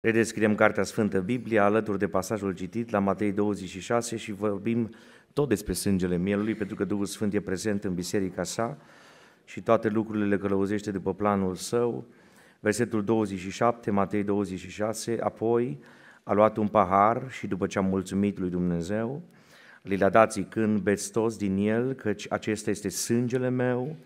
Redescriem Cartea Sfântă Biblie alături de pasajul citit la Matei 26 și vorbim tot despre sângele mielului, pentru că Duhul Sfânt e prezent în biserica sa și toate lucrurile le călăuzește după planul său. Versetul 27, Matei 26, apoi a luat un pahar și după ce a mulțumit lui Dumnezeu, li l-a dat zicând, beți toți din el, căci acesta este sângele meu,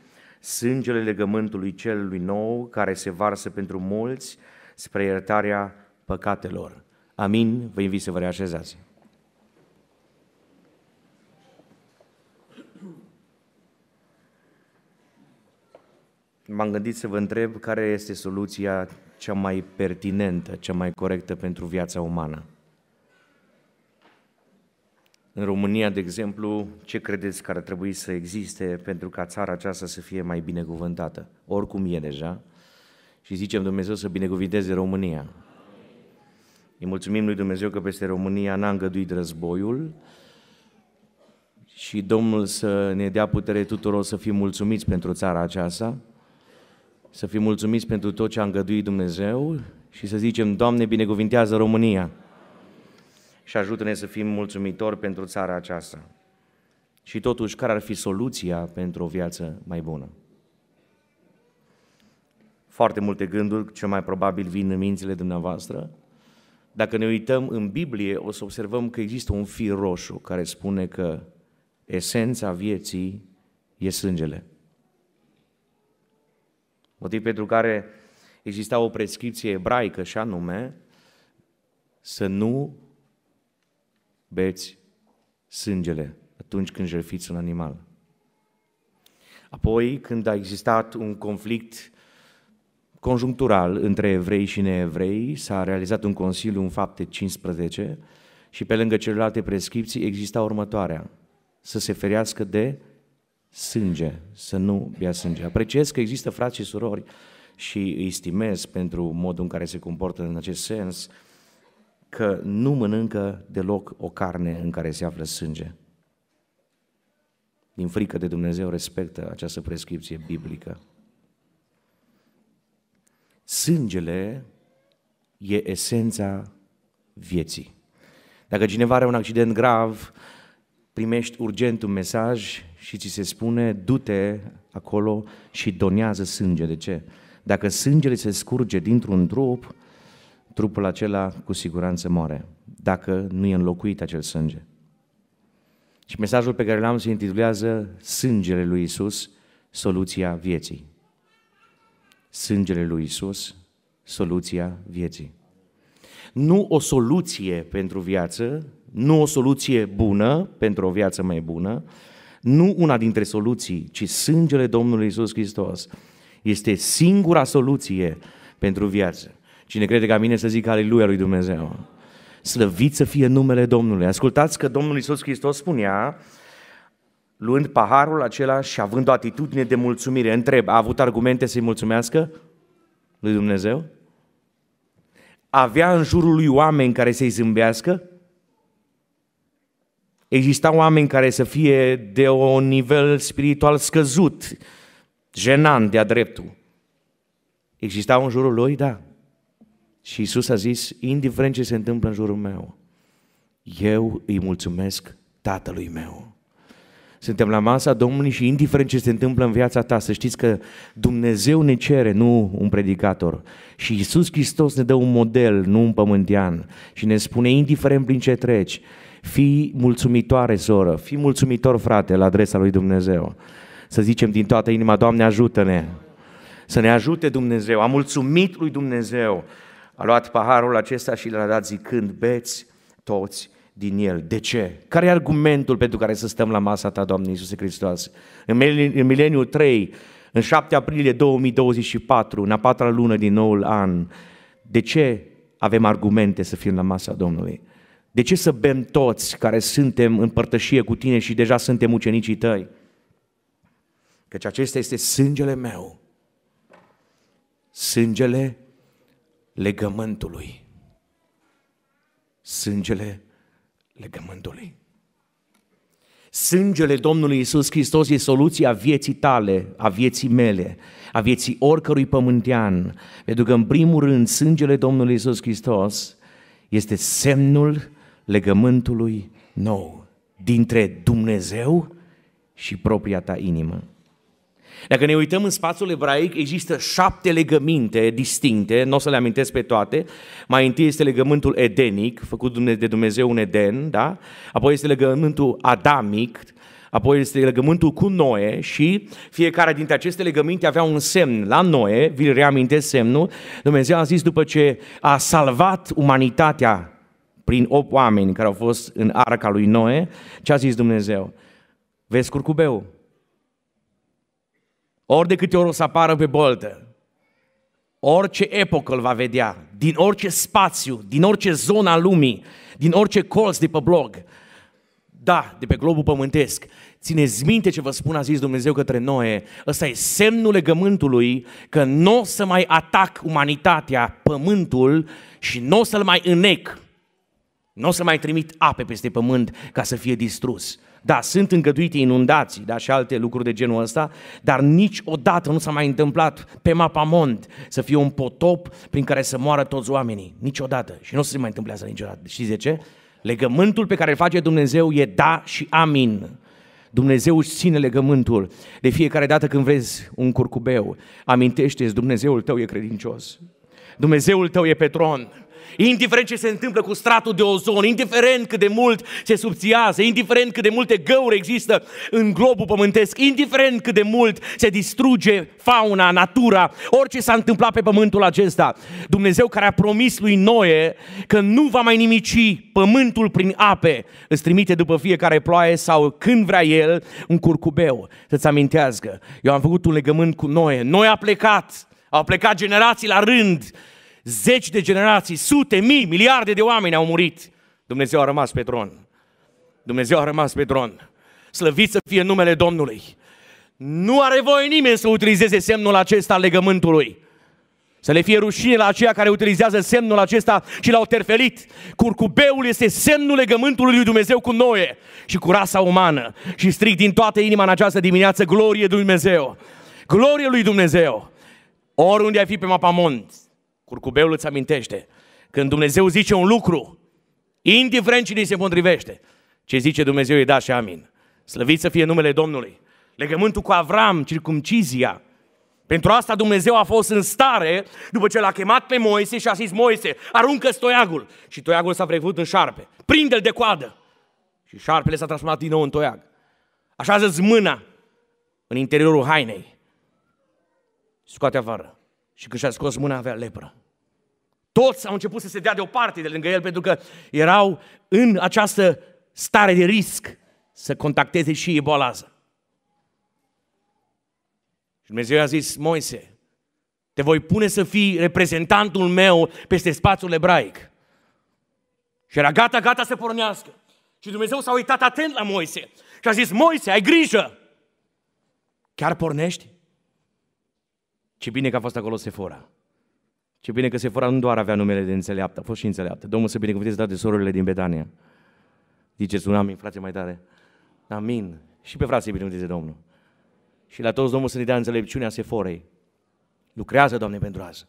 sângele legământului celui nou, care se varsă pentru mulți spre iertarea păcatelor. Amin. Vă invit să vă reașezați. M-am gândit să vă întreb care este soluția cea mai pertinentă, cea mai corectă pentru viața umană. În România, de exemplu, ce credeți că ar trebui să existe pentru ca țara aceasta să fie mai binecuvântată? Oricum e deja. Și zicem Dumnezeu să binecuvinteze România. Îi mulțumim lui Dumnezeu că peste România n-a îngăduit războiul și Domnul să ne dea putere tuturor să fim mulțumiți pentru țara aceasta, să fim mulțumiți pentru tot ce a îngăduit Dumnezeu și să zicem, Doamne, binecuvintează România și ajută-ne să fim mulțumitori pentru țara aceasta. Și totuși, care ar fi soluția pentru o viață mai bună? Foarte multe gânduri, ce mai probabil vin în mințile dumneavoastră, dacă ne uităm în Biblie, o să observăm că există un fir roșu care spune că esența vieții e sângele. Motiv pentru care exista o prescripție ebraică și anume să nu beți sângele atunci când jerfiți un animal. Apoi, când a existat un conflict conjunctural între evrei și neevrei, s-a realizat un consiliu în fapte 15 și pe lângă celelalte prescripții exista următoarea, să se ferească de sânge, să nu bea sânge. Apreciez că există frați și surori și îi stimez pentru modul în care se comportă în acest sens, că nu mănâncă deloc o carne în care se află sânge. Din frică de Dumnezeu respectă această prescripție biblică. Sângele e esența vieții. Dacă cineva are un accident grav, primești urgent un mesaj și ți se spune du-te acolo și donează sânge. De ce? Dacă sângele se scurge dintr-un trup, trupul acela cu siguranță moare, dacă nu e înlocuit acel sânge. Și mesajul pe care l-am se intitulează Sângele lui Isus, soluția vieții sângele lui Isus, soluția vieții. Nu o soluție pentru viață, nu o soluție bună pentru o viață mai bună, nu una dintre soluții, ci sângele Domnului Isus Hristos este singura soluție pentru viață. Cine crede ca mine să zică aleluia lui Dumnezeu. Slăvit să fie numele Domnului. Ascultați că Domnul Isus Hristos spunea luând paharul acela și având o atitudine de mulțumire. Întreb, a avut argumente să-i mulțumească lui Dumnezeu? Avea în jurul lui oameni care să-i zâmbească? Existau oameni care să fie de un nivel spiritual scăzut, jenant de-a dreptul. Existau în jurul lui? Da. Și Isus a zis, indiferent ce se întâmplă în jurul meu, eu îi mulțumesc Tatălui meu. Suntem la masa Domnului și indiferent ce se întâmplă în viața ta, să știți că Dumnezeu ne cere, nu un predicator. Și Isus Hristos ne dă un model, nu un pământian. Și ne spune, indiferent prin ce treci, fii mulțumitoare, soră, fii mulțumitor, frate, la adresa lui Dumnezeu. Să zicem din toată inima, Doamne, ajută-ne! Să ne ajute Dumnezeu! Am mulțumit lui Dumnezeu! A luat paharul acesta și l-a dat zicând, beți toți din el. De ce? Care e argumentul pentru care să stăm la masa ta, Doamne Iisuse Hristos? În, în mileniul 3, în 7 aprilie 2024, în a patra lună din noul an, de ce avem argumente să fim la masa Domnului? De ce să bem toți care suntem în părtășie cu tine și deja suntem ucenicii tăi? Căci acesta este sângele meu, sângele legământului, sângele legământului. Sângele Domnului Isus Hristos e soluția vieții tale, a vieții mele, a vieții oricărui pământean. Pentru că, în primul rând, sângele Domnului Isus Hristos este semnul legământului nou dintre Dumnezeu și propria ta inimă. Dacă ne uităm în spațiul ebraic, există șapte legăminte distincte, nu o să le amintesc pe toate. Mai întâi este legământul edenic, făcut de Dumnezeu un eden, da? apoi este legământul adamic, apoi este legământul cu Noe și fiecare dintre aceste legăminte avea un semn. La Noe, vi-l reamintesc semnul, Dumnezeu a zis după ce a salvat umanitatea prin 8 oameni care au fost în arca lui Noe, ce a zis Dumnezeu? Vezi curcubeu, ori de câte ori o să apară pe boltă, orice epocă îl va vedea, din orice spațiu, din orice zonă a lumii, din orice colț de pe blog, da, de pe globul pământesc. Țineți minte ce vă spun a zis Dumnezeu către noi, Ăsta e semnul legământului că nu o să mai atac umanitatea, pământul și nu o să-l mai înec. Nu o să mai trimit ape peste pământ ca să fie distrus. Da, sunt îngăduite inundații da, și alte lucruri de genul ăsta, dar niciodată nu s-a mai întâmplat pe mond să fie un potop prin care să moară toți oamenii. Niciodată. Și nu se mai întâmplă asta niciodată. Știți de ce? Legământul pe care îl face Dumnezeu e da și amin. Dumnezeu își ține legământul. De fiecare dată când vezi un curcubeu, amintește-ți, Dumnezeul tău e credincios. Dumnezeul tău e pe tron indiferent ce se întâmplă cu stratul de ozon, indiferent cât de mult se subțiază, indiferent cât de multe găuri există în globul pământesc, indiferent cât de mult se distruge fauna, natura, orice s-a întâmplat pe pământul acesta. Dumnezeu care a promis lui Noe că nu va mai nimici pământul prin ape, îți trimite după fiecare ploaie sau când vrea el un curcubeu să-ți amintească. Eu am făcut un legământ cu Noe. Noe a plecat, au plecat generații la rând Zeci de generații, sute, mii, miliarde de oameni au murit. Dumnezeu a rămas pe tron. Dumnezeu a rămas pe tron. Slăvit să fie numele Domnului. Nu are voie nimeni să utilizeze semnul acesta al legământului. Să le fie rușine la aceia care utilizează semnul acesta și l-au terfelit. Curcubeul este semnul legământului lui Dumnezeu cu Noe și cu rasa umană. Și stric din toată inima în această dimineață, glorie lui Dumnezeu! Glorie lui Dumnezeu! Oriunde ai fi pe mapamont, Curcubeul îți amintește. Când Dumnezeu zice un lucru, indiferent cine se potrivește, ce zice Dumnezeu e da și amin. Slăvit să fie numele Domnului. Legământul cu Avram, circumcizia, pentru asta Dumnezeu a fost în stare, după ce l-a chemat pe Moise și a zis, Moise, aruncă stoiagul Și toiagul s-a prefăcut în șarpe. Prinde-l de coadă. Și șarpele s-a transformat din nou în toiag. Așează-ți mâna în interiorul hainei. Scoate afară. Și când și-a scos mâna, avea lepră. Toți au început să se dea deoparte de lângă el pentru că erau în această stare de risc să contacteze și ei boalază. Și Dumnezeu a zis, Moise, te voi pune să fii reprezentantul meu peste spațiul ebraic. Și era gata, gata să pornească. Și Dumnezeu s-a uitat atent la Moise și a zis, Moise, ai grijă! Chiar pornești? Ce bine că a fost acolo Sefora. Ce bine că Sefora nu doar avea numele de înțeleaptă, a fost și înțeleaptă. Domnul să binecuvânteze toate sororile din Betania. Diceți un amin, frate, mai tare. Amin. Și pe frate să binecuvânteze Domnul. Și la toți Domnul să ne dea înțelepciunea Seforei. Lucrează, Doamne, pentru azi.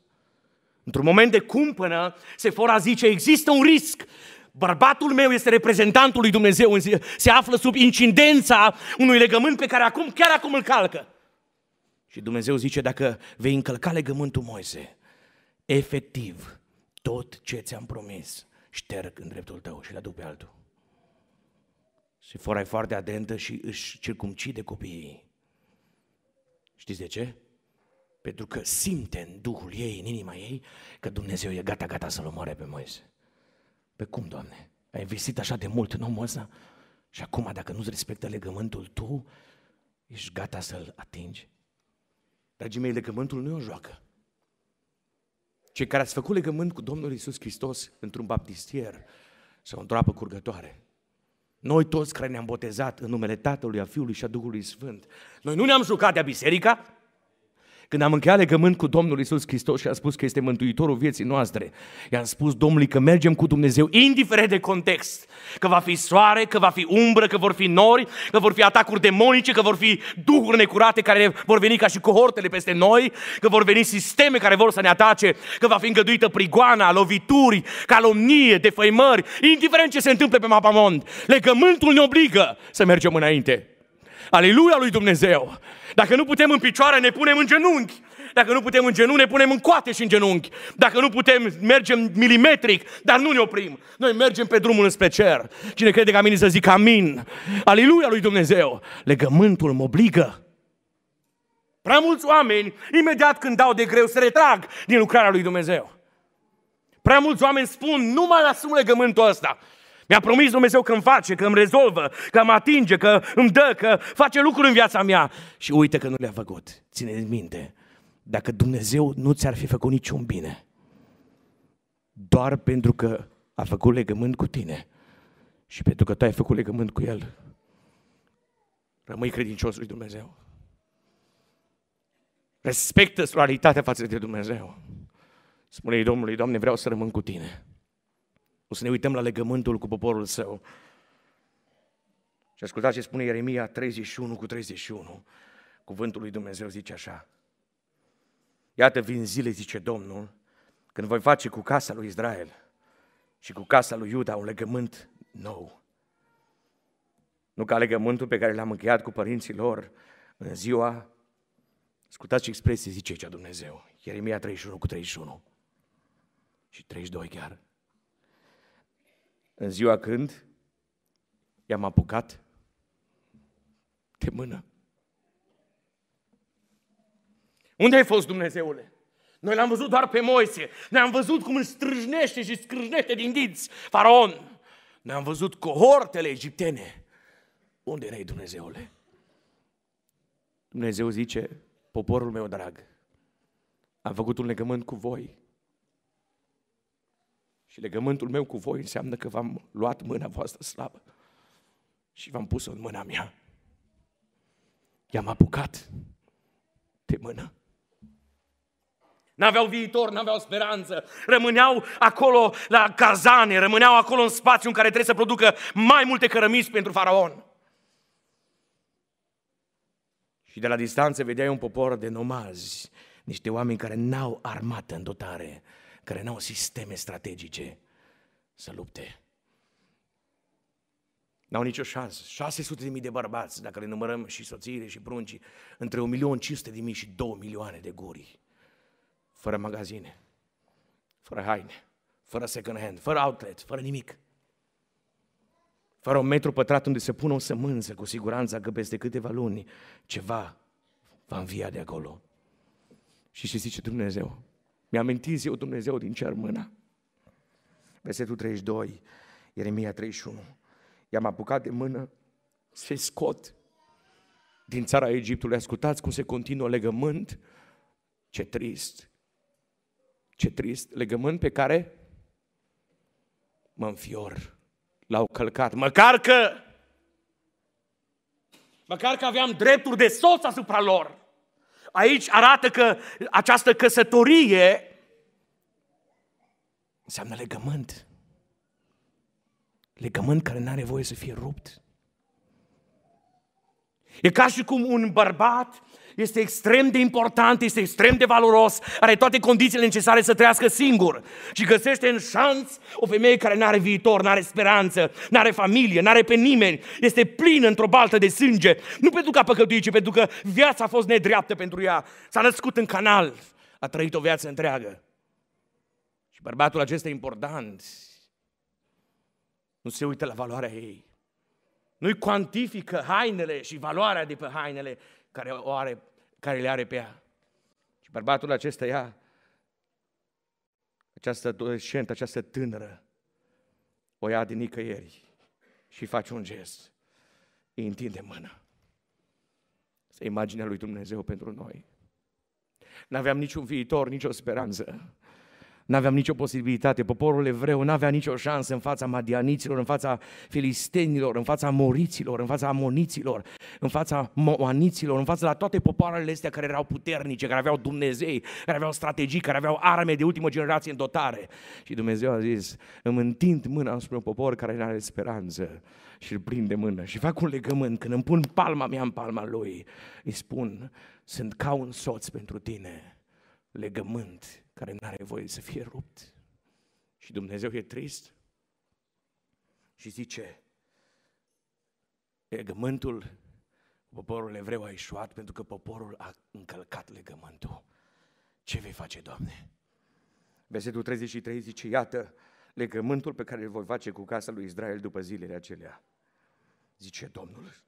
Într-un moment de cumpănă, Sefora zice, există un risc. Bărbatul meu este reprezentantul lui Dumnezeu, se află sub incidența unui legământ pe care acum, chiar acum îl calcă. Și Dumnezeu zice, dacă vei încălca legământul Moise, efectiv tot ce ți-am promis, șterg în dreptul tău și le aduc pe altul. Și fora e foarte atentă și își circumcide copiii. Știți de ce? Pentru că simte în duhul ei, în inima ei, că Dumnezeu e gata, gata să-l omoare pe Moise. Pe cum, Doamne? Ai investit așa de mult în omul ăsta și acum dacă nu-ți respectă legământul tu, ești gata să-l atingi? Dragii mei, legământul nu e o joacă cei care ați făcut legământ cu Domnul Isus Hristos într-un baptistier sau într-o apă curgătoare. Noi toți care ne-am botezat în numele Tatălui, a Fiului și a Duhului Sfânt, noi nu ne-am jucat de biserica, când am încheiat legământ cu Domnul Isus Hristos și a spus că este mântuitorul vieții noastre, i-am spus Domnului că mergem cu Dumnezeu, indiferent de context, că va fi soare, că va fi umbră, că vor fi nori, că vor fi atacuri demonice, că vor fi duhuri necurate care vor veni ca și cohortele peste noi, că vor veni sisteme care vor să ne atace, că va fi îngăduită prigoana, lovituri, calomnie, defăimări, indiferent ce se întâmplă pe mapamond. Legământul ne obligă să mergem înainte. Aleluia lui Dumnezeu! Dacă nu putem în picioare, ne punem în genunchi. Dacă nu putem în genunchi, ne punem în coate și în genunchi. Dacă nu putem, mergem milimetric, dar nu ne oprim. Noi mergem pe drumul înspre cer. Cine crede că amin să zic amin. Aleluia lui Dumnezeu! Legământul mă obligă. Prea mulți oameni, imediat când dau de greu, se retrag din lucrarea lui Dumnezeu. Prea mulți oameni spun, nu mai asum legământul ăsta. Mi-a promis Dumnezeu că îmi face, că îmi rezolvă, că îmi atinge, că îmi dă, că face lucruri în viața mea. Și uite că nu le-a făcut. Ține minte, dacă Dumnezeu nu ți-ar fi făcut niciun bine, doar pentru că a făcut legământ cu tine și pentru că tu ai făcut legământ cu El, rămâi credincios lui Dumnezeu. Respectă solidaritatea față de Dumnezeu. Spune-i Domnului, Doamne, vreau să rămân cu Tine. O să ne uităm la legământul cu poporul său. Și ascultați ce spune Ieremia 31 cu 31. Cuvântul lui Dumnezeu zice așa. Iată vin zile, zice Domnul, când voi face cu casa lui Israel și cu casa lui Iuda un legământ nou. Nu ca legământul pe care l-am încheiat cu părinții lor în ziua, ascultați ce expresie zice aici Dumnezeu, Ieremia 31 cu 31 și 32 chiar. În ziua când i-am apucat de mână. Unde ai fost, Dumnezeule? Noi l-am văzut doar pe Moise. Ne-am văzut cum îl strâșnește și scrâșnește din dinți faraon. Ne-am văzut cohortele egiptene. Unde erai, Dumnezeule? Dumnezeu zice, poporul meu drag, am făcut un legământ cu voi. Și legământul meu cu voi înseamnă că v-am luat mâna voastră slabă și v-am pus-o în mâna mea. I-am apucat de mână. N-aveau viitor, n-aveau speranță. Rămâneau acolo la cazane, rămâneau acolo în spațiu în care trebuie să producă mai multe cărămizi pentru faraon. Și de la distanță vedeai un popor de nomazi, niște oameni care n-au armată în dotare, care n-au sisteme strategice să lupte. N-au nicio șansă. 600 de mii de bărbați, dacă le numărăm și soțiile și pruncii, între 1.500.000 și 2 milioane de guri. Fără magazine, fără haine, fără second hand, fără outlet, fără nimic. Fără un metru pătrat unde se pună o sămânță, cu siguranța că peste câteva luni ceva va învia de acolo. Și ce zice Dumnezeu? Mi-am întins eu Dumnezeu din cer mâna. Versetul 32, Ieremia 31. I-am apucat de mână se scot din țara Egiptului. Ascultați cum se continuă legământ. Ce trist! Ce trist! Legământ pe care mă înfior. L-au călcat. Măcar că Măcar că aveam drepturi de soț asupra lor. Aici arată că această căsătorie înseamnă legământ. Legământ care nu are voie să fie rupt. E ca și cum un bărbat este extrem de important, este extrem de valoros, are toate condițiile necesare să trăiască singur și găsește în șanț o femeie care nu are viitor, nu are speranță, nu are familie, nu are pe nimeni, este plină într-o baltă de sânge, nu pentru că a păcătuit, ci pentru că viața a fost nedreaptă pentru ea, s-a născut în canal, a trăit o viață întreagă. Și bărbatul acesta e important, nu se uită la valoarea ei, nu-i cuantifică hainele și valoarea de pe hainele, care, o are, care le are pe ea. Și bărbatul acesta ia, această adolescentă, această tânără, o ia din nicăieri și face un gest. Îi întinde mâna. Este imaginea lui Dumnezeu pentru noi. N-aveam niciun viitor, nicio speranță. N-aveam nicio posibilitate, poporul evreu nu avea nicio șansă în fața madianiților, în fața filistenilor, în fața moriților, în fața amoniților, în fața moaniților, în fața la toate popoarele astea care erau puternice, care aveau Dumnezei, care aveau strategii, care aveau arme de ultimă generație în dotare. Și Dumnezeu a zis, îmi întind mâna spre un popor care nu are speranță și îl prinde mână și fac un legământ. Când îmi pun palma mea în palma lui, îi spun, sunt ca un soț pentru tine, legământ care nu are voie să fie rupt. Și Dumnezeu e trist și zice, legământul, poporul evreu a ieșuat pentru că poporul a încălcat legământul. Ce vei face, Doamne? Versetul 33 zice, iată legământul pe care îl voi face cu casa lui Israel după zilele acelea. Zice Domnul,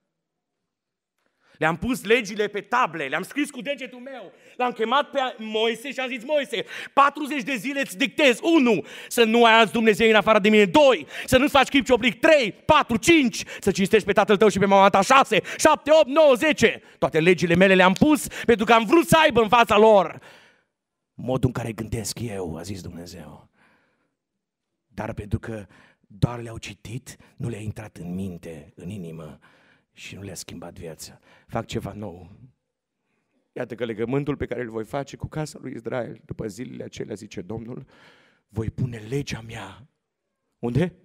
le-am pus legile pe table, le-am scris cu degetul meu, l-am chemat pe Moise și am zis, Moise, 40 de zile îți dictez, 1, să nu ai azi Dumnezeu în afară de mine, 2, să nu-ți faci chip oblic, 3, 4, 5, să cinstești pe tatăl tău și pe mama ta, 6, 7, 8, 9, 10. Toate legile mele le-am pus pentru că am vrut să aibă în fața lor modul în care gândesc eu, a zis Dumnezeu. Dar pentru că doar le-au citit, nu le-a intrat în minte, în inimă și nu le-a schimbat viața. Fac ceva nou. Iată că legământul pe care îl voi face cu casa lui Israel, după zilele acelea, zice Domnul, voi pune legea mea. Unde?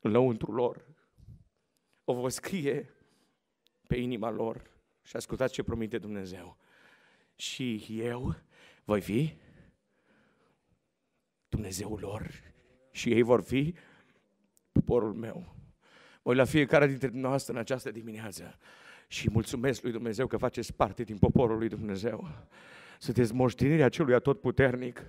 Lăuntru lor. O voi scrie pe inima lor. Și ascultați ce promite Dumnezeu. Și eu voi fi Dumnezeul lor și ei vor fi poporul meu voi la fiecare dintre noastre în această dimineață. Și mulțumesc lui Dumnezeu că faceți parte din poporul lui Dumnezeu. Sunteți moștenirea celui atotputernic.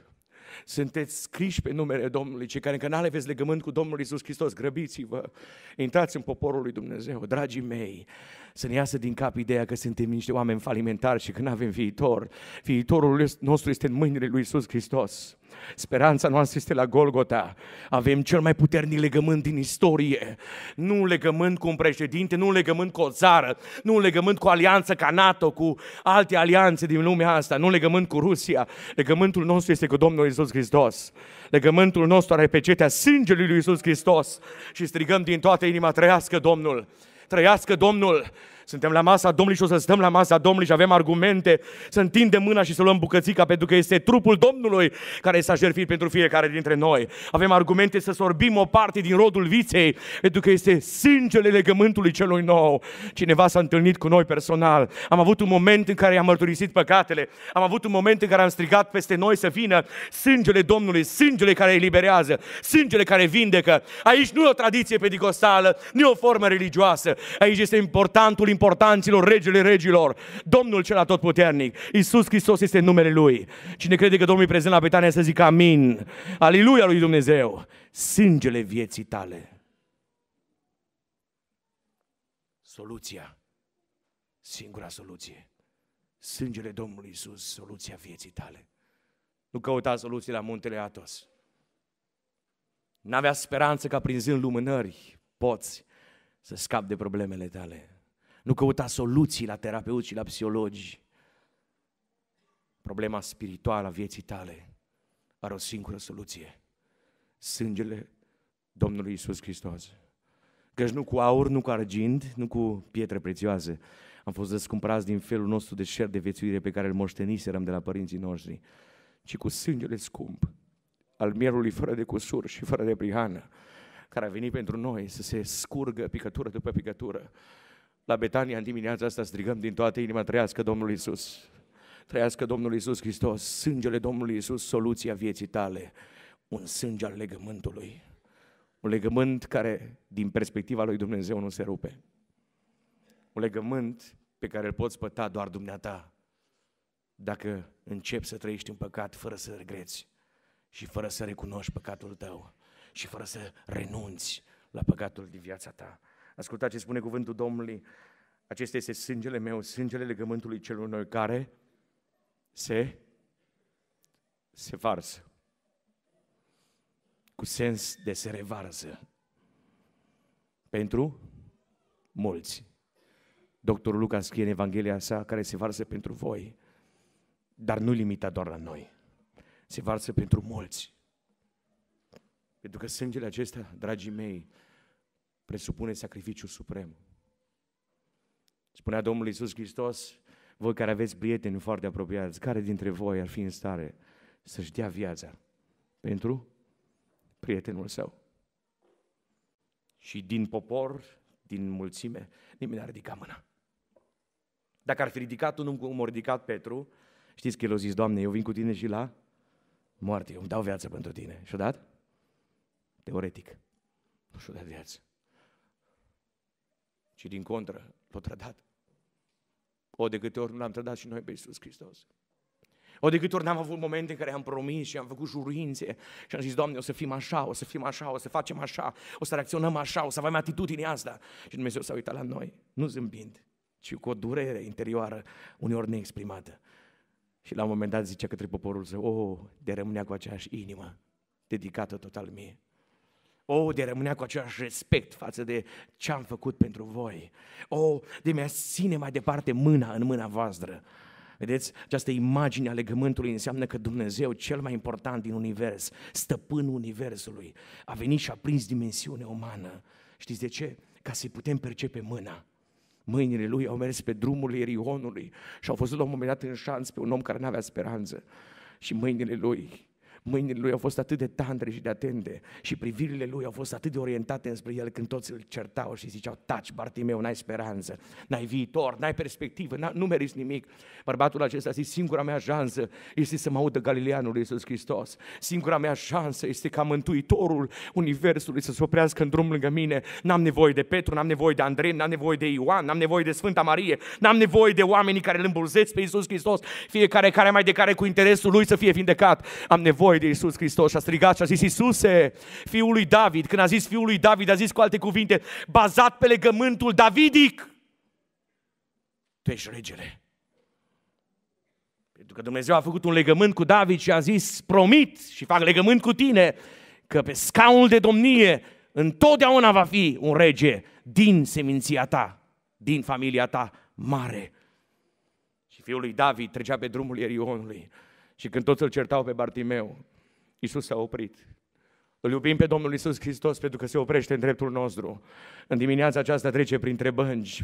Sunteți scriși pe numele Domnului, cei care încă n aveți legământ cu Domnul Isus Hristos, grăbiți-vă, intrați în poporul lui Dumnezeu, dragii mei, să ne iasă din cap ideea că suntem niște oameni falimentari și că nu avem viitor. Viitorul nostru este în mâinile lui Isus Hristos. Speranța noastră este la Golgota. Avem cel mai puternic legământ din istorie. Nu un legământ cu un președinte, nu un legământ cu o țară, nu un legământ cu alianță ca NATO, cu alte alianțe din lumea asta, nu un legământ cu Rusia. Legământul nostru este cu Domnul Isus Hristos. Legământul nostru are pecetea sângelui lui Isus Hristos și strigăm din toată inima, trăiască Domnul! Trăiască Domnul! Suntem la masa Domnului și o să stăm la masa Domnului și avem argumente să întindem mâna și să luăm bucățica pentru că este trupul Domnului care s-a jertfit pentru fiecare dintre noi. Avem argumente să sorbim o parte din rodul viței pentru că este sângele legământului celui nou. Cineva s-a întâlnit cu noi personal. Am avut un moment în care am mărturisit păcatele. Am avut un moment în care am strigat peste noi să vină sângele Domnului, sângele care eliberează, sângele care vindecă. Aici nu e o tradiție pedicostală, nu e o formă religioasă. Aici este importantul importanților, regele regilor, Domnul cel atotputernic. Iisus Hristos este numele Lui. Cine crede că Domnul e prezent la Betania să zică amin. Aliluia lui Dumnezeu. Sângele vieții tale. Soluția. Singura soluție. Sângele Domnului Iisus, soluția vieții tale. Nu căuta soluții la muntele Atos. N-avea speranță ca prinzând lumânări poți să scapi de problemele tale. Nu căuta soluții la terapeuți și la psihologi. Problema spirituală a vieții tale are o singură soluție. Sângele Domnului Isus Hristos. Căci nu cu aur, nu cu argint, nu cu pietre prețioase. Am fost descumpărați din felul nostru de șer de viețuire pe care îl moșteniserăm de la părinții noștri, ci cu sângele scump, al mierului fără de cusur și fără de prihană, care a venit pentru noi să se scurgă picătură după picătură la Betania, în dimineața asta, strigăm din toată inima, trăiască Domnul Isus. Trăiască Domnul Isus Hristos, sângele Domnului Isus, soluția vieții tale, un sânge al legământului. Un legământ care, din perspectiva lui Dumnezeu, nu se rupe. Un legământ pe care îl poți păta doar dumneata dacă începi să trăiești în păcat fără să regreți și fără să recunoști păcatul tău și fără să renunți la păcatul din viața ta. Asculta ce spune cuvântul Domnului. Acesta este sângele meu, sângele legământului celor noi care se, se varsă. Cu sens de se revarză. Pentru mulți. Doctorul Luca scrie în Evanghelia sa care se varsă pentru voi, dar nu limita doar la noi. Se varsă pentru mulți. Pentru că sângele acesta, dragii mei, presupune sacrificiu suprem. Spunea Domnul Iisus Hristos, voi care aveți prieteni foarte apropiați, care dintre voi ar fi în stare să-și dea viața pentru prietenul său? Și din popor, din mulțime, nimeni n-a ridicat mâna. Dacă ar fi ridicat unul cum a ridicat Petru, știți că el a zis, Doamne, eu vin cu tine și la moarte, eu îmi dau viață pentru tine. Și dat? Teoretic. Nu și-o dat viață ci din contră l-a trădat. O de câte ori nu l-am trădat și noi pe Iisus Hristos. O de câte ori n-am avut momente în care am promis și am făcut juruințe și am zis, Doamne, o să fim așa, o să fim așa, o să facem așa, o să reacționăm așa, o să avem atitudinea asta. Și Dumnezeu s-a uitat la noi, nu zâmbind, ci cu o durere interioară, uneori neexprimată. Și la un moment dat zicea către poporul său, o, oh, de rămânea cu aceeași inimă, dedicată total mie. O, oh, de a rămânea cu același respect față de ce am făcut pentru voi. O, oh, de mi-a ține mai departe mâna în mâna voastră. Vedeți, această imagine a legământului înseamnă că Dumnezeu, cel mai important din univers, stăpânul universului, a venit și a prins dimensiunea umană. Știți de ce? Ca să-i putem percepe mâna. Mâinile lui au mers pe drumul Erionului și au fost la un moment dat în șans pe un om care nu avea speranță. Și mâinile lui Mâinile lui au fost atât de tandre și de atente și privirile lui au fost atât de orientate înspre el când toți îl certau și ziceau, taci, Bartimeu, n-ai speranță, n-ai viitor, n-ai perspectivă, n-ai, nu meriți nimic. Bărbatul acesta a zis, singura mea șansă este să mă audă Galileanul Iisus Hristos. Singura mea șansă este ca Mântuitorul Universului să se oprească în drum lângă mine. N-am nevoie de Petru, n-am nevoie de Andrei, n-am nevoie de Ioan, n-am nevoie de Sfânta Marie, n-am nevoie de oamenii care îl îmbulzesc pe Iisus Hristos, fiecare care mai de care cu interesul lui să fie vindecat. Am nevoie nevoie de Isus Hristos și a strigat și a zis, Isuse, fiul lui David, când a zis fiul lui David, a zis cu alte cuvinte, bazat pe legământul davidic, tu ești regele. Pentru că Dumnezeu a făcut un legământ cu David și a zis, promit și fac legământ cu tine, că pe scaunul de domnie întotdeauna va fi un rege din seminția ta, din familia ta mare. Și fiul lui David trecea pe drumul Erionului și când toți îl certau pe Bartimeu, Iisus s-a oprit. Îl iubim pe Domnul Iisus Hristos pentru că se oprește în dreptul nostru. În dimineața aceasta trece printre bănci,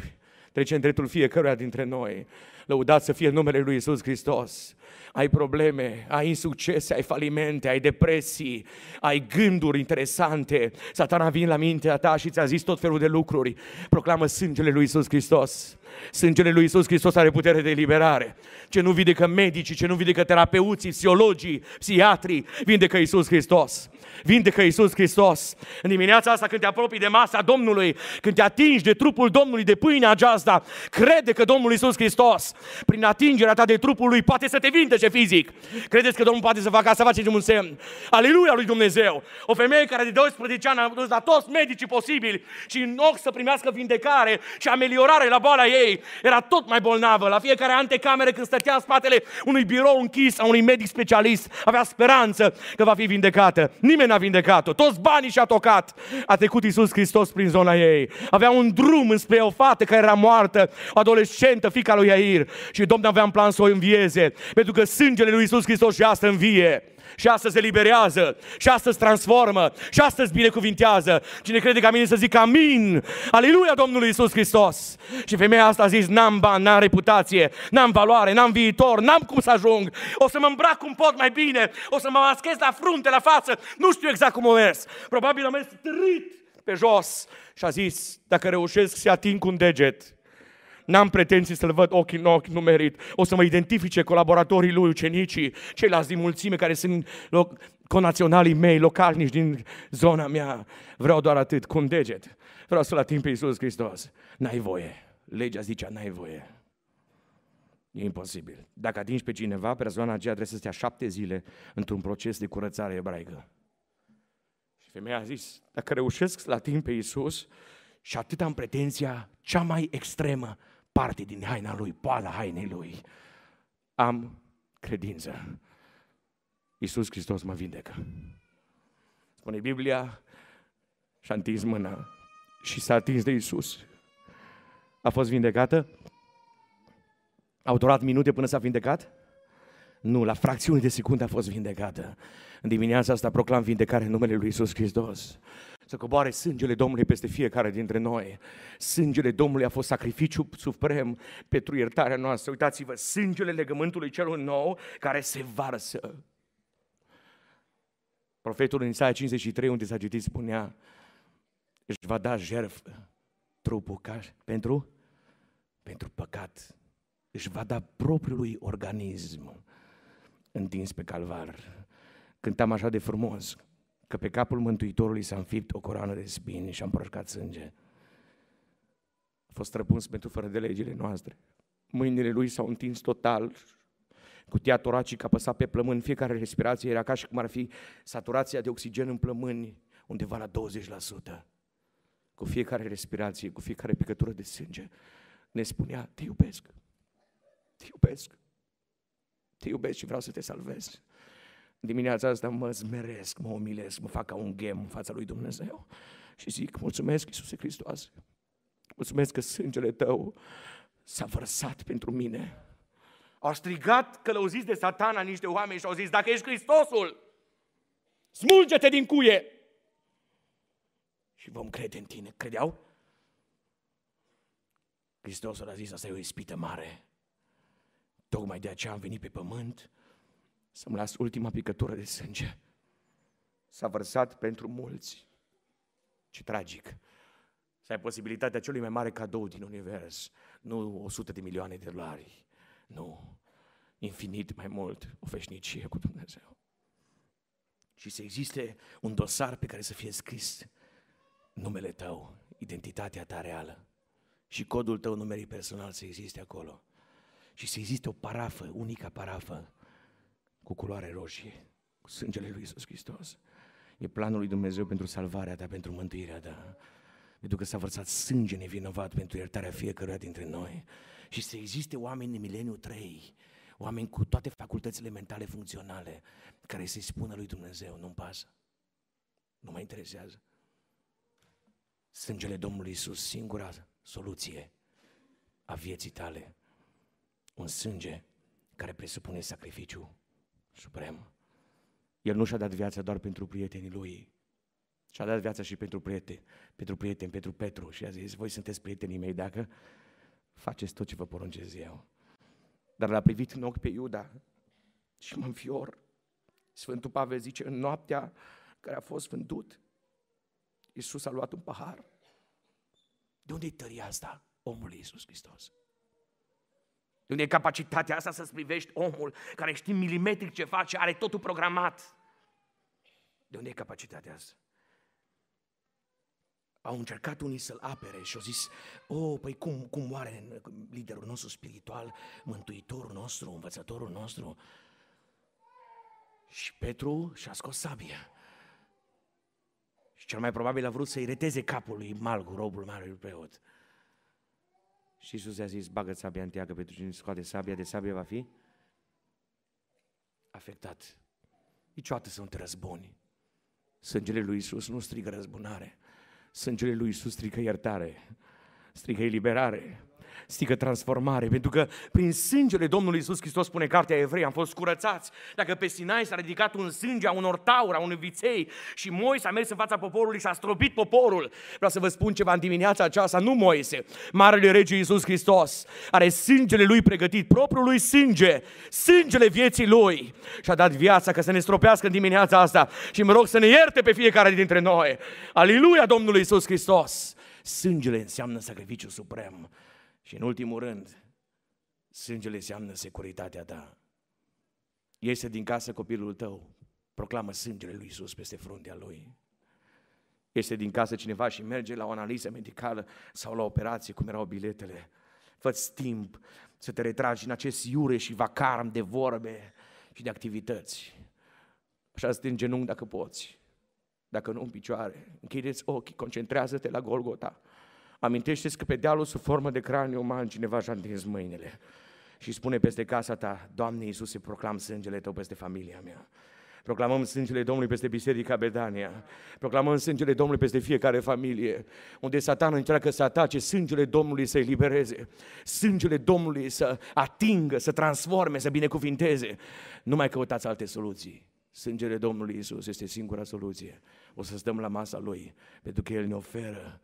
trece în dreptul fiecăruia dintre noi. Lăudați să fie numele Lui Isus Hristos. Ai probleme, ai insuccese, ai falimente, ai depresii, ai gânduri interesante. Satana vine la mintea ta și ți-a zis tot felul de lucruri. Proclamă sângele Lui Isus Hristos. Sângele lui Isus Hristos are putere de eliberare. Ce nu vindecă medicii, ce nu vindecă terapeuții, psihologii, psihiatrii, vindecă Isus Hristos. Vindecă Iisus Hristos. În dimineața asta când te apropii de masa Domnului, când te atingi de trupul Domnului, de pâinea aceasta, crede că Domnul Iisus Hristos, prin atingerea ta de trupul Lui, poate să te vindece fizic. Credeți că Domnul poate să facă asta, face un semn. Aleluia lui Dumnezeu! O femeie care de 12 ani a dus la toți medicii posibili și în ochi să primească vindecare și ameliorare la boala ei, era tot mai bolnavă. La fiecare antecameră când stătea în spatele unui birou închis, a unui medic specialist, avea speranță că va fi vindecată. Nimeni nimeni n-a vindecat-o. Toți banii și-a tocat. A trecut Iisus Hristos prin zona ei. Avea un drum înspre o fată care era moartă, adolescentă, fica lui Iair. Și Domnul avea în plan să o învieze. Pentru că sângele lui Iisus Hristos și asta învie și astăzi eliberează, și astăzi transformă, și astăzi binecuvintează. Cine crede ca mine să zic amin, aleluia Domnului Isus Hristos. Și femeia asta a zis, n-am bani, n-am reputație, n-am valoare, n-am viitor, n-am cum să ajung, o să mă îmbrac cum pot mai bine, o să mă maschez la frunte, la față, nu știu exact cum o mers. Probabil am mers trit pe jos și a zis, dacă reușesc să ating cu un deget, N-am pretenții să-l văd ochi în ochi, nu merit. O să mă identifice colaboratorii lui, ucenicii, ceilalți din mulțime care sunt loc, conaționalii mei, localnici din zona mea. Vreau doar atât, cu un deget. Vreau să-L ating pe Iisus Hristos. N-ai voie. Legea zicea, n-ai voie. E imposibil. Dacă atingi pe cineva, persoana aceea trebuie să stea șapte zile într-un proces de curățare ebraică. Și femeia a zis, dacă reușesc să-L ating pe Iisus, și atât am pretenția cea mai extremă parte din haina lui, poala hainei lui. Am credință. Iisus Hristos mă vindecă. Spune Biblia și-a întins mâna și s-a atins de Iisus. A fost vindecată? Au durat minute până s-a vindecat? Nu, la fracțiuni de secunde a fost vindecată. În dimineața asta proclam vindecare în numele lui Iisus Hristos să coboare sângele Domnului peste fiecare dintre noi. Sângele Domnului a fost sacrificiu suprem pentru iertarea noastră. Uitați-vă, sângele legământului celor nou care se varsă. Profetul în Isaia 53, unde s-a citit, spunea, își va da jerf trupul ca pentru, pentru păcat. Își va da propriului organism întins pe calvar. Cântam așa de frumos că pe capul Mântuitorului s-a înfipt o coroană de spini și a împărcat sânge. A fost răpuns pentru fără de legile noastre. Mâinile lui s-au întins total, cutia toracică păsat pe plămâni, fiecare respirație era ca și cum ar fi saturația de oxigen în plămâni, undeva la 20%. Cu fiecare respirație, cu fiecare picătură de sânge, ne spunea, te iubesc, te iubesc, te iubesc și vreau să te salvezi.” dimineața asta mă zmeresc, mă umilesc, mă fac ca un gem în fața lui Dumnezeu și zic, mulțumesc Iisuse Hristos, mulțumesc că sângele tău s-a vărsat pentru mine. Au strigat călăuziți de satana niște oameni și au zis, dacă ești Hristosul, smulge-te din cuie! Și vom crede în tine. Credeau? Hristosul a zis, asta e o ispită mare. Tocmai de aceea am venit pe pământ să-mi las ultima picătură de sânge. S-a vărsat pentru mulți. Ce tragic! Să ai posibilitatea celui mai mare cadou din univers. Nu 100 de milioane de dolari. Nu. Infinit mai mult. O veșnicie cu Dumnezeu. Și să existe un dosar pe care să fie scris numele tău, identitatea ta reală și codul tău numerii personal să existe acolo. Și să existe o parafă, unica parafă, cu culoare roșie, cu sângele lui Iisus Hristos. E planul lui Dumnezeu pentru salvarea ta, pentru mântuirea ta. Pentru că s-a vărsat sânge nevinovat pentru iertarea fiecăruia dintre noi. Și să existe oameni în mileniu 3, oameni cu toate facultățile mentale funcționale, care să-i spună lui Dumnezeu, nu-mi pasă, nu mă interesează. Sângele Domnului Isus, singura soluție a vieții tale. Un sânge care presupune sacrificiu suprem. El nu și-a dat viața doar pentru prietenii lui, și-a dat viața și pentru prieteni, pentru prieteni, pentru Petru. Și a zis, voi sunteți prietenii mei dacă faceți tot ce vă poruncez eu. Dar l-a privit în ochi pe Iuda și mă înfior. Sfântul Pavel zice, în noaptea care a fost vândut, Iisus a luat un pahar. De unde e tăria asta, omul Iisus Hristos? De unde e capacitatea asta să-ți privești omul care știe milimetric ce face, are totul programat? De unde e capacitatea asta? Au încercat unii să-l apere și au zis, oh, păi cum, cum moare liderul nostru spiritual, mântuitorul nostru, învățătorul nostru? Și Petru și-a scos sabia. Și cel mai probabil a vrut să-i reteze capul lui Malgu, robul marelui preot. Și Iisus i-a zis, bagă sabia teagă pentru cine scoate sabia, de sabie va fi afectat. Niciodată sunt răzbuni. Sângele lui Iisus nu strigă răzbunare. Sângele lui Iisus strică iertare, strică eliberare, strigă transformare, pentru că prin sângele Domnului Isus Hristos, spune cartea Evrei, am fost curățați. Dacă pe Sinai s-a ridicat un sânge a unor tauri, a unui viței și Moise a mers în fața poporului și a stropit poporul, vreau să vă spun ceva în dimineața aceasta, nu Moise, Marele Rege Isus Hristos are sângele lui pregătit, propriul lui sânge, sângele vieții lui și a dat viața ca să ne stropească în dimineața asta și mă rog să ne ierte pe fiecare dintre noi. Aleluia Domnului Isus Hristos! Sângele înseamnă sacrificiu suprem. Și în ultimul rând, sângele înseamnă securitatea ta. Iese din casă copilul tău, proclamă sângele lui Isus peste fruntea lui. Este din casă cineva și merge la o analiză medicală sau la operație, cum erau biletele. Fă-ți timp să te retragi în acest iure și vacarm de vorbe și de activități. Așa să te genunchi dacă poți, dacă nu în picioare. Închideți ochii, concentrează-te la Golgota. Amintește-ți că pe dealul sub formă de craniu uman cineva și-a întins mâinile și spune peste casa ta, Doamne Iisuse, proclam sângele Tău peste familia mea. Proclamăm sângele Domnului peste Biserica Bedania. Proclamăm sângele Domnului peste fiecare familie. Unde satan încearcă să atace, sângele Domnului să libereze. Sângele Domnului să atingă, să transforme, să binecuvinteze. Nu mai căutați alte soluții. Sângele Domnului Isus este singura soluție. O să stăm la masa Lui, pentru că El ne oferă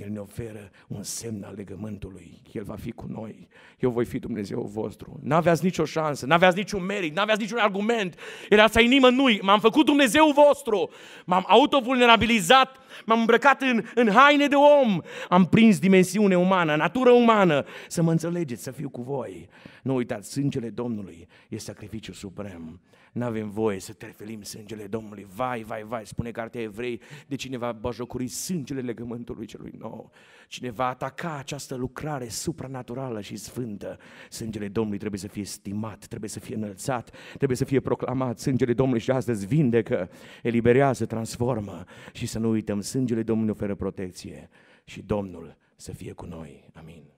el ne oferă un semn al legământului. El va fi cu noi. Eu voi fi Dumnezeu vostru. N-aveați nicio șansă, n-aveați niciun merit, n-aveați niciun argument. Era să ai nimănui. M-am făcut Dumnezeu vostru. M-am autovulnerabilizat, m-am îmbrăcat în, în haine de om. Am prins dimensiune umană, natură umană. Să mă înțelegeți, să fiu cu voi. Nu uitați, sângele Domnului e sacrificiu suprem. Nu avem voie să trefelim sângele Domnului. Vai, vai, vai, spune cartea evrei de cineva bajocuri sângele legământului celui nou. Cineva ataca această lucrare supranaturală și sfântă. Sângele Domnului trebuie să fie stimat, trebuie să fie înălțat, trebuie să fie proclamat. Sângele Domnului și astăzi vindecă, eliberează, transformă. Și să nu uităm, sângele Domnului oferă protecție și Domnul să fie cu noi. Amin.